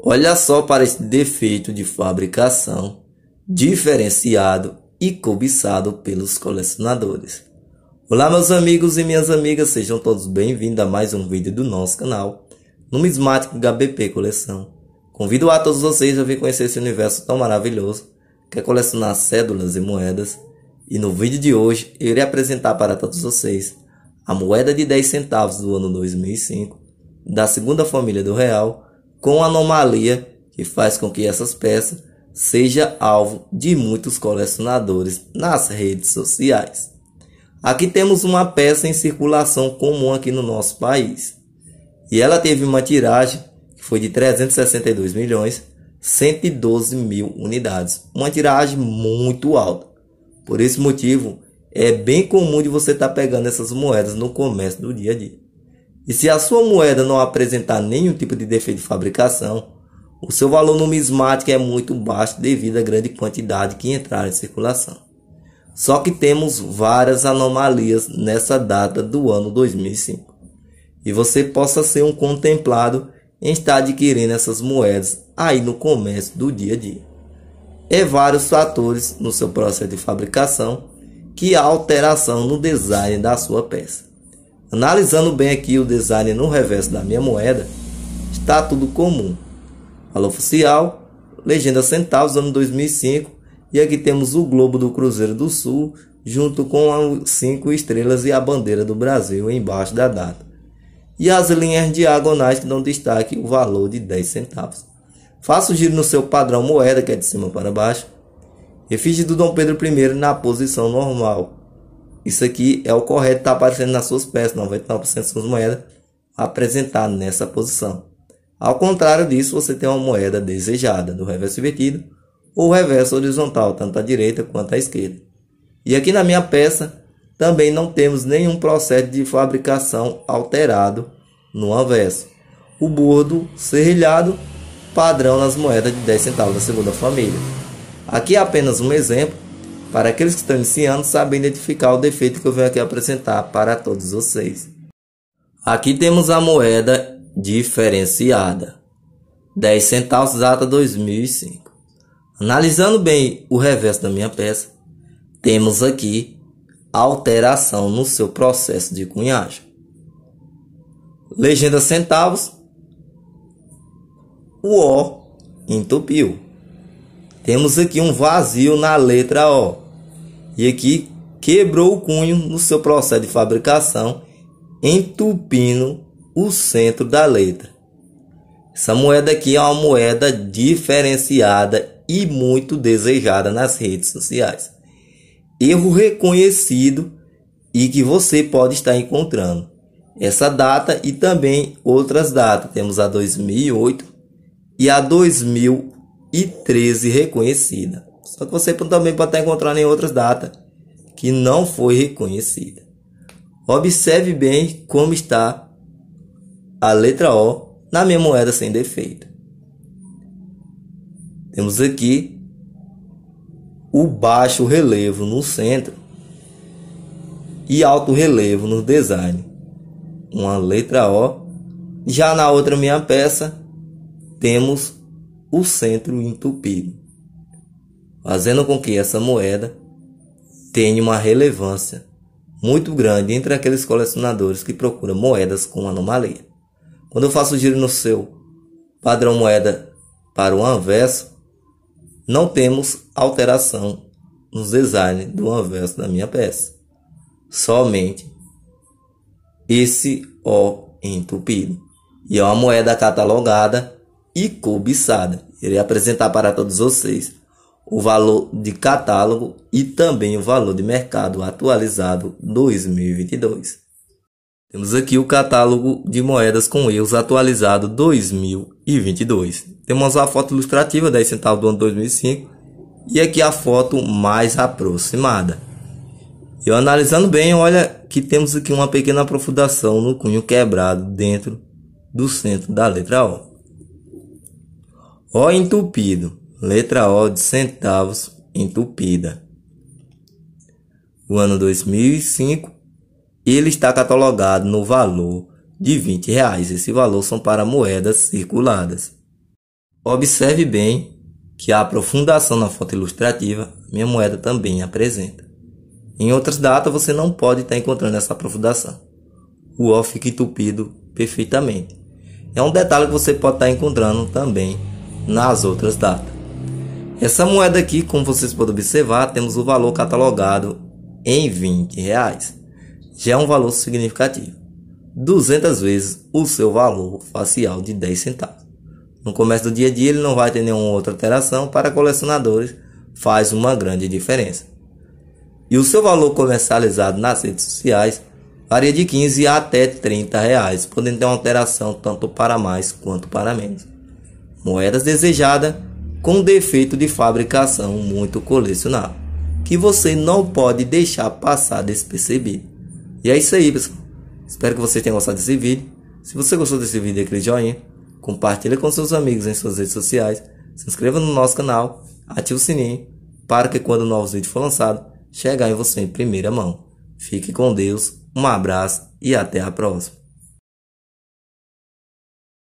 Olha só para esse defeito de fabricação, diferenciado e cobiçado pelos colecionadores. Olá meus amigos e minhas amigas, sejam todos bem-vindos a mais um vídeo do nosso canal, Numismático HBP Coleção. Convido a todos vocês a vir conhecer esse universo tão maravilhoso, que é colecionar cédulas e moedas. E no vídeo de hoje, eu irei apresentar para todos vocês a moeda de 10 centavos do ano 2005, da segunda família do real, com anomalia que faz com que essas peças seja alvo de muitos colecionadores nas redes sociais. Aqui temos uma peça em circulação comum aqui no nosso país. E ela teve uma tiragem que foi de 362 milhões 112 mil unidades. Uma tiragem muito alta. Por esse motivo, é bem comum de você estar tá pegando essas moedas no comércio do dia a dia. E se a sua moeda não apresentar nenhum tipo de defeito de fabricação, o seu valor numismático é muito baixo devido à grande quantidade que entrar em circulação. Só que temos várias anomalias nessa data do ano 2005. E você possa ser um contemplado em estar adquirindo essas moedas aí no comércio do dia a dia. E é vários fatores no seu processo de fabricação que há alteração no design da sua peça. Analisando bem aqui o design no reverso da minha moeda, está tudo comum. Valor oficial, legenda centavos, ano 2005. E aqui temos o globo do Cruzeiro do Sul, junto com as cinco estrelas e a bandeira do Brasil embaixo da data. E as linhas diagonais que dão destaque o valor de 10 centavos. Faça o giro no seu padrão moeda, que é de cima para baixo. Refígio do Dom Pedro I na posição normal, isso aqui é o correto, está aparecendo nas suas peças, 99% das suas moedas apresentar nessa posição. Ao contrário disso, você tem uma moeda desejada do reverso invertido ou reverso horizontal, tanto à direita quanto à esquerda. E aqui na minha peça também não temos nenhum processo de fabricação alterado no anverso. O bordo serrilhado, padrão nas moedas de 10 centavos da segunda família. Aqui é apenas um exemplo para aqueles que estão iniciando, sabem identificar o defeito que eu venho aqui apresentar para todos vocês. Aqui temos a moeda diferenciada. 10 centavos data 2005. Analisando bem o reverso da minha peça, temos aqui alteração no seu processo de cunhagem. Legenda centavos, o O entupiu. Temos aqui um vazio na letra O. E aqui quebrou o cunho no seu processo de fabricação, entupindo o centro da letra. Essa moeda aqui é uma moeda diferenciada e muito desejada nas redes sociais. Erro reconhecido e que você pode estar encontrando. Essa data e também outras datas. Temos a 2008 e a 2011 e 13 reconhecida. Só que você também pode estar encontrando em outras datas que não foi reconhecida. Observe bem como está a letra O na minha moeda sem defeito. Temos aqui o baixo relevo no centro e alto relevo no design. Uma letra O. Já na outra minha peça, temos o centro entupido, fazendo com que essa moeda tenha uma relevância muito grande entre aqueles colecionadores que procuram moedas com anomalia. Quando eu faço o giro no seu padrão moeda para o anverso, não temos alteração nos design do anverso da minha peça. Somente esse O entupido. E é uma moeda catalogada e cobiçada. Irei apresentar para todos vocês o valor de catálogo e também o valor de mercado atualizado 2022. Temos aqui o catálogo de moedas com euros atualizado 2022. Temos a foto ilustrativa 10 centavos do ano 2005 e aqui a foto mais aproximada. Eu analisando bem, olha que temos aqui uma pequena aprofundação no cunho quebrado dentro do centro da letra O. O entupido. Letra O de centavos entupida. O ano 2005. Ele está catalogado no valor de 20 reais. Esse valor são para moedas circuladas. Observe bem que a aprofundação na foto ilustrativa minha moeda também apresenta. Em outras datas você não pode estar encontrando essa aprofundação. O O fica entupido perfeitamente. É um detalhe que você pode estar encontrando também nas outras datas. Essa moeda aqui, como vocês podem observar, temos o valor catalogado em 20 reais. Já é um valor significativo. 200 vezes o seu valor facial de 10 centavos. No começo do dia a dia ele não vai ter nenhuma outra alteração, para colecionadores faz uma grande diferença. E o seu valor comercializado nas redes sociais varia de 15 até 30 reais, podendo ter uma alteração tanto para mais quanto para menos moedas desejadas com defeito de fabricação muito colecionável, que você não pode deixar passar despercebido. E é isso aí, pessoal. Espero que vocês tenham gostado desse vídeo. Se você gostou desse vídeo, aquele joinha, compartilhe com seus amigos em suas redes sociais, se inscreva no nosso canal, ative o sininho para que quando novos vídeos for lançado, chegar em você em primeira mão. Fique com Deus, um abraço e até a próxima.